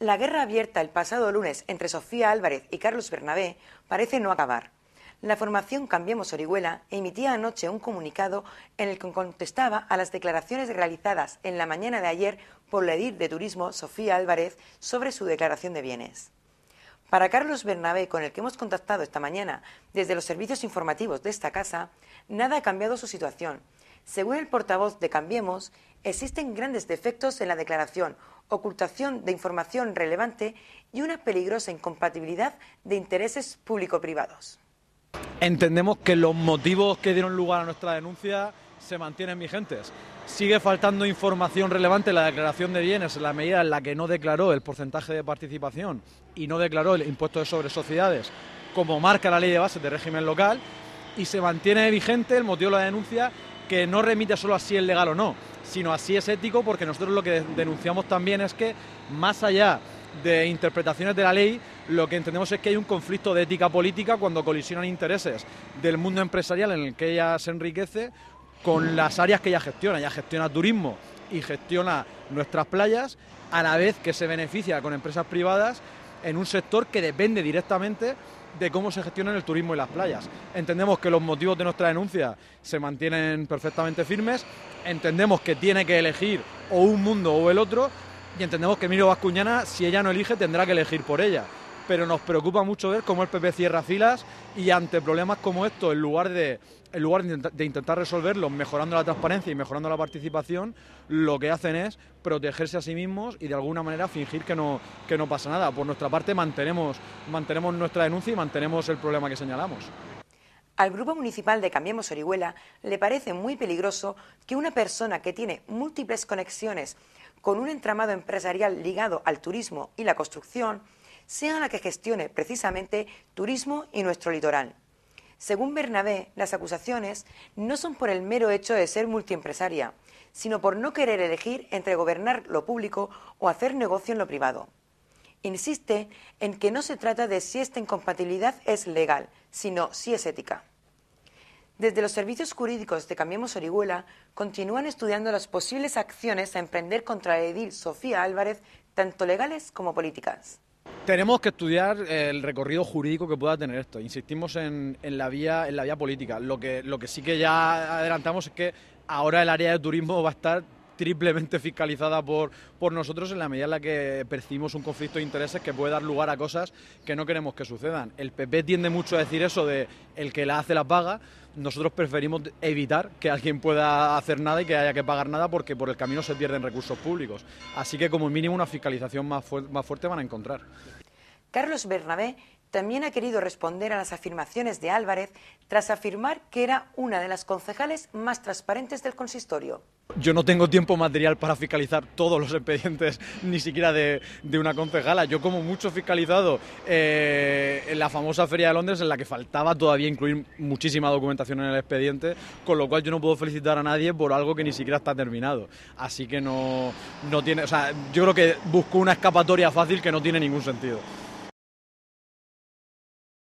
La guerra abierta el pasado lunes entre Sofía Álvarez y Carlos Bernabé parece no acabar. La formación Cambiemos Orihuela emitía anoche un comunicado en el que contestaba a las declaraciones realizadas en la mañana de ayer por la edil de Turismo Sofía Álvarez sobre su declaración de bienes. Para Carlos Bernabé, con el que hemos contactado esta mañana desde los servicios informativos de esta casa, nada ha cambiado su situación según el portavoz de Cambiemos, existen grandes defectos en la declaración, ocultación de información relevante y una peligrosa incompatibilidad de intereses público-privados. Entendemos que los motivos que dieron lugar a nuestra denuncia se mantienen vigentes. Sigue faltando información relevante en la declaración de bienes en la medida en la que no declaró el porcentaje de participación y no declaró el impuesto de sobre sociedades como marca la ley de bases de régimen local y se mantiene vigente el motivo de la denuncia que no remite solo así si es legal o no, sino así si es ético, porque nosotros lo que denunciamos también es que, más allá de interpretaciones de la ley, lo que entendemos es que hay un conflicto de ética política cuando colisionan intereses del mundo empresarial en el que ella se enriquece con las áreas que ella gestiona. Ella gestiona turismo y gestiona nuestras playas, a la vez que se beneficia con empresas privadas en un sector que depende directamente de cómo se gestionan el turismo y las playas. Entendemos que los motivos de nuestra denuncia se mantienen perfectamente firmes, entendemos que tiene que elegir o un mundo o el otro, y entendemos que Miro Vascuñana, si ella no elige, tendrá que elegir por ella pero nos preocupa mucho ver cómo el PP cierra filas y ante problemas como estos, en lugar de en lugar de, intentar resolverlos mejorando la transparencia y mejorando la participación, lo que hacen es protegerse a sí mismos y de alguna manera fingir que no, que no pasa nada. Por nuestra parte mantenemos, mantenemos nuestra denuncia y mantenemos el problema que señalamos. Al Grupo Municipal de Cambiemos Orihuela le parece muy peligroso que una persona que tiene múltiples conexiones con un entramado empresarial ligado al turismo y la construcción sea la que gestione precisamente turismo y nuestro litoral. Según Bernabé, las acusaciones no son por el mero hecho de ser multiempresaria, sino por no querer elegir entre gobernar lo público o hacer negocio en lo privado. Insiste en que no se trata de si esta incompatibilidad es legal, sino si es ética. Desde los servicios jurídicos de Cambiemos Orihuela continúan estudiando las posibles acciones a emprender contra edil Sofía Álvarez, tanto legales como políticas. Tenemos que estudiar el recorrido jurídico que pueda tener esto. Insistimos en, en, la, vía, en la vía política. Lo que, lo que sí que ya adelantamos es que ahora el área de turismo va a estar triplemente fiscalizada por, por nosotros en la medida en la que percibimos un conflicto de intereses que puede dar lugar a cosas que no queremos que sucedan. El PP tiende mucho a decir eso de el que la hace la paga. Nosotros preferimos evitar que alguien pueda hacer nada y que haya que pagar nada porque por el camino se pierden recursos públicos. Así que como mínimo una fiscalización más, más fuerte van a encontrar. Carlos Bernabé también ha querido responder a las afirmaciones de Álvarez tras afirmar que era una de las concejales más transparentes del consistorio. Yo no tengo tiempo material para fiscalizar todos los expedientes, ni siquiera de, una concejala. Yo como mucho fiscalizado eh, en la famosa Feria de Londres, en la que faltaba todavía incluir muchísima documentación en el expediente, con lo cual yo no puedo felicitar a nadie por algo que ni siquiera está terminado. Así que no, tiene, o sea, yo creo que busco una escapatoria fácil que no tiene ningún sentido.